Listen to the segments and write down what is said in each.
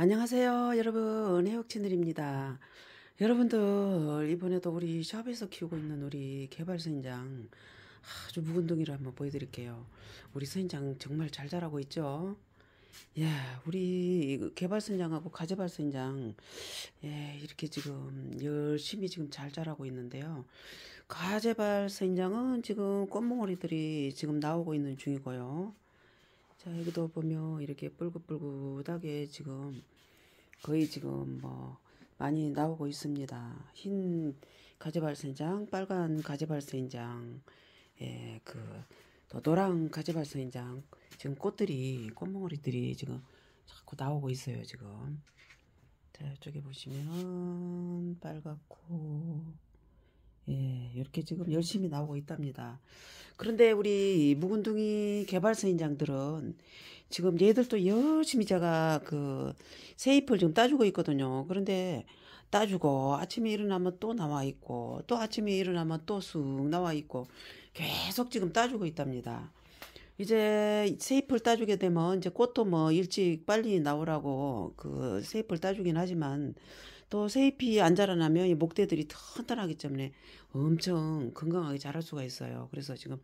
안녕하세요, 여러분. 해옥채널입니다. 여러분들, 이번에도 우리 샵에서 키우고 있는 우리 개발 선인장 아주 묵은둥이를 한번 보여드릴게요. 우리 선인장 정말 잘 자라고 있죠? 예, 우리 그 개발 선인장하고 가재발 선인장, 예, 이렇게 지금 열심히 지금 잘 자라고 있는데요. 가재발 선인장은 지금 꽃몽어리들이 지금 나오고 있는 중이고요. 자 여기도 보면 이렇게 뿔긋뿔긋하게 지금 거의 지금 뭐 많이 나오고 있습니다. 흰 가지발선인장, 빨간 가지발선인장, 예, 그, 또 노랑 가지발선인장, 지금 꽃들이, 꽃몽어리들이 지금 자꾸 나오고 있어요, 지금. 자, 이쪽에 보시면 빨갛고, 예, 이렇게 지금 열심히 나오고 있답니다. 그런데 우리 묵은둥이 개발사인장들은 지금 얘들도 열심히 제가 그 세잎을 지금 따주고 있거든요. 그런데 따주고 아침에 일어나면 또 나와 있고 또 아침에 일어나면 또 쑥 나와 있고 계속 지금 따주고 있답니다. 이제 세잎을 따주게 되면 이제 꽃도 뭐 일찍 빨리 나오라고 그 세잎을 따주긴 하지만 또 세잎이 안 자라나면 이 목대들이 튼튼하기 때문에 엄청 건강하게 자랄 수가 있어요. 그래서 지금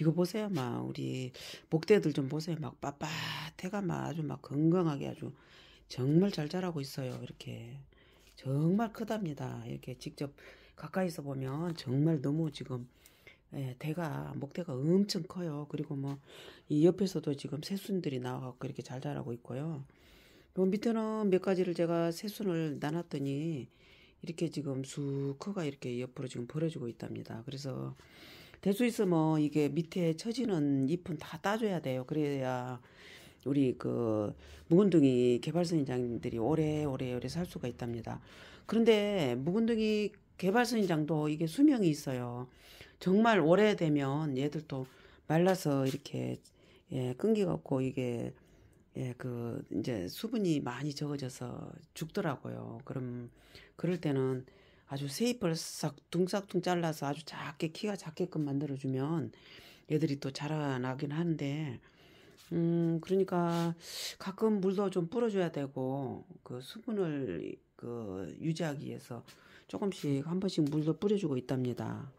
이거 보세요. 막 우리 목대들 좀 보세요. 막 빳빳해가 막 아주 막 건강하게 아주 정말 잘 자라고 있어요. 이렇게 정말 크답니다. 이렇게 직접 가까이서 보면 정말 너무 지금 예, 대가 목대가 엄청 커요. 그리고 뭐 이 옆에서도 지금 새순들이 나와갖고 이렇게 잘 자라고 있고요. 요 밑에는 몇 가지를 제가 새순을 나눴더니 이렇게 지금 수커가 이렇게 옆으로 지금 벌어지고 있답니다. 그래서 될 수 있으면 이게 밑에 처지는 잎은 다 따줘야 돼요. 그래야 우리 그 묵은둥이 개발선인장들이 오래오래 오래 살 수가 있답니다. 그런데 묵은둥이 개발선인장도 이게 수명이 있어요. 정말 오래되면 얘들도 말라서 이렇게 예, 끊기갖고 이게 예, 그, 이제 수분이 많이 적어져서 죽더라고요. 그럼, 그럴 때는 아주 세잎을 싹둥싹둥 잘라서 아주 작게, 키가 작게끔 만들어주면 얘들이 또 자라나긴 하는데, 음, 그러니까 가끔 물도 좀 뿌려줘야 되고, 그 수분을 그 유지하기 위해서 조금씩 한 번씩 물도 뿌려주고 있답니다.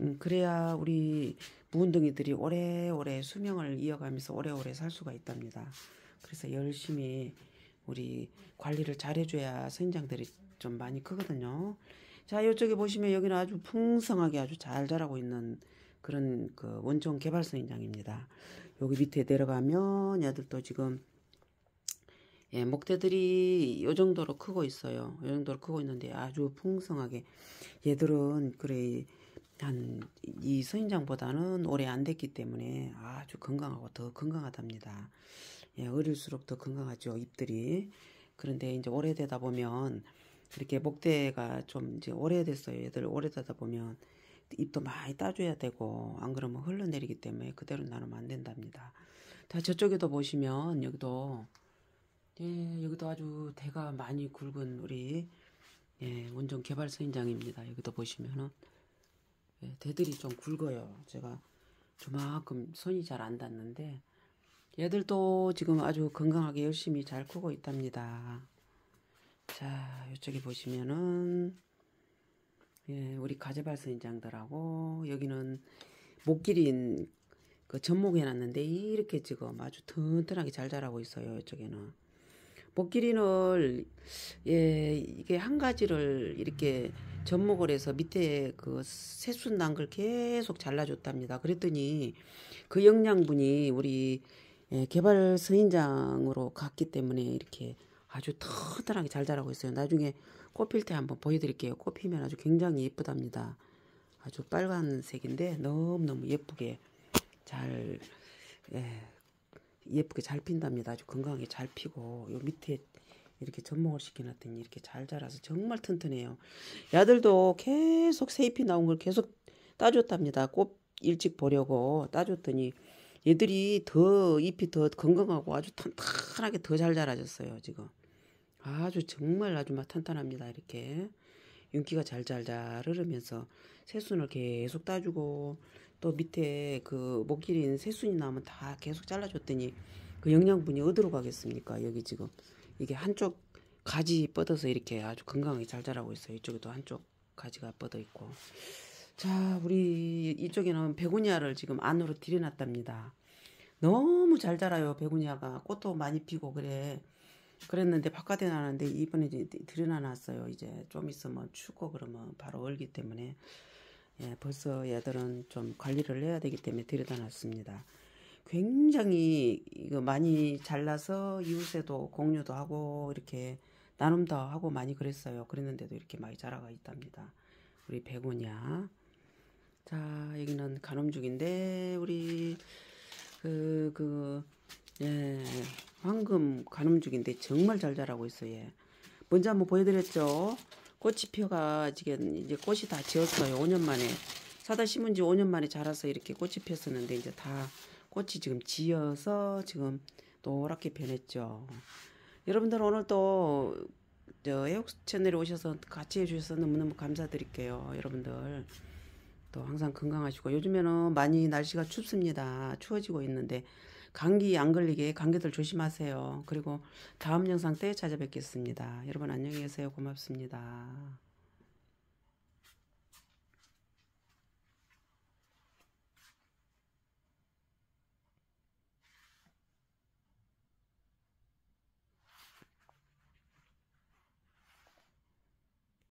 음, 그래야 우리 무운둥이들이 오래오래 수명을 이어가면서 오래오래 살 수가 있답니다. 그래서 열심히 우리 관리를 잘해줘야 생장들이 좀 많이 크거든요. 자, 이쪽에 보시면 여기는 아주 풍성하게 아주 잘 자라고 있는 그런 그 원종 개발선 인장입니다. 여기 밑에 내려가면 얘들도 지금 예, 목대들이 요 정도로 크고 있어요. 요 정도로 크고 있는데 아주 풍성하게 얘들은 그래 한이 선인장보다는 오래 안 됐기 때문에 아주 건강하고 더 건강하답니다. 예, 어릴수록 더 건강하죠 잎들이. 그런데 이제 오래되다 보면 이렇게 목대가 좀 이제 오래됐어요. 얘들 오래되다 보면 잎도 많이 따줘야 되고 안 그러면 흘러내리기 때문에 그대로 나누면 안 된답니다. 자 저쪽에도 보시면 여기도 예, 여기도 아주 대가 많이 굵은 우리 예, 원종개발선인장입니다 여기도 보시면은 예, 대들이 좀 굵어요. 제가 저만큼 손이 잘 안 닿는데 얘들도 지금 아주 건강하게 열심히 잘 크고 있답니다. 자, 이쪽에 보시면은 예, 우리 가재발선인장들하고 여기는 목길인 그 접목해 놨는데 이렇게 지금 아주 튼튼하게 잘 자라고 있어요. 이쪽에는. 복기린을 예 이게 한 가지를 이렇게 접목을 해서 밑에 그 새순 난 걸 계속 잘라줬답니다. 그랬더니 그 영양분이 우리 예, 개발 선인장으로 갔기 때문에 이렇게 아주 터튼하게잘 자라고 있어요. 나중에 꽃필 때 한번 보여드릴게요. 꽃피면 아주 굉장히 예쁘답니다. 아주 빨간색인데 너무너무 예쁘게 잘 예, 예쁘게 잘 핀답니다. 아주 건강하게 잘 피고 요 밑에 이렇게 접목을 시켜놨더니 이렇게 잘 자라서 정말 튼튼해요. 야들도 계속 새잎이 나온 걸 계속 따줬답니다. 꽃 일찍 보려고 따줬더니 얘들이 더 잎이 더 건강하고 아주 탄탄하게 더 잘 자라졌어요. 지금 아주 정말 아주 막 탄탄합니다. 이렇게. 윤기가 잘 잘 잘 흐르면서 새순을 계속 따주고 또 밑에 그 목길인 새순이 나오면 다 계속 잘라줬더니 그 영양분이 어디로 가겠습니까? 여기 지금 이게 한쪽 가지 뻗어서 이렇게 아주 건강하게 잘 자라고 있어요. 이쪽에도 한쪽 가지가 뻗어 있고. 자, 우리 이쪽에는 베고니아를 지금 안으로 들여놨답니다. 너무 잘 자라요, 베고니아가. 꽃도 많이 피고 그래. 그랬는데 바깥에 나왔는데 이번에 이제 들여놔놨어요. 이제 좀 있으면 춥고 그러면 바로 얼기 때문에 예, 벌써 얘들은 좀 관리를 해야 되기 때문에 들여다놨습니다. 굉장히 이거 많이 잘라서 이웃에도 공유도 하고 이렇게 나눔도 하고 많이 그랬어요. 그랬는데도 이렇게 많이 자라가 있답니다. 우리 베고냐. 자, 여기는 간음 죽인데 우리 그그 그, 예. 황금 가늠 중인데 정말 잘 자라고 있어요. 얘. 먼저 한번 보여드렸죠. 꽃이 피어가지금 이제 꽃이 다 지었어요. 5년 만에 사다 심은 지 5년 만에 자라서 이렇게 꽃이 피었었는데 이제 다 꽃이 지금 지어서 지금 노랗게 변했죠. 여러분들 오늘 또저 해옥 채널에 오셔서 같이 해주셔서 너무너무 감사드릴게요. 여러분들 또 항상 건강하시고 요즘에는 많이 날씨가 춥습니다. 추워지고 있는데 감기 안 걸리게 감기들 조심하세요. 그리고 다음 영상 때 찾아뵙겠습니다. 여러분 안녕히 계세요. 고맙습니다.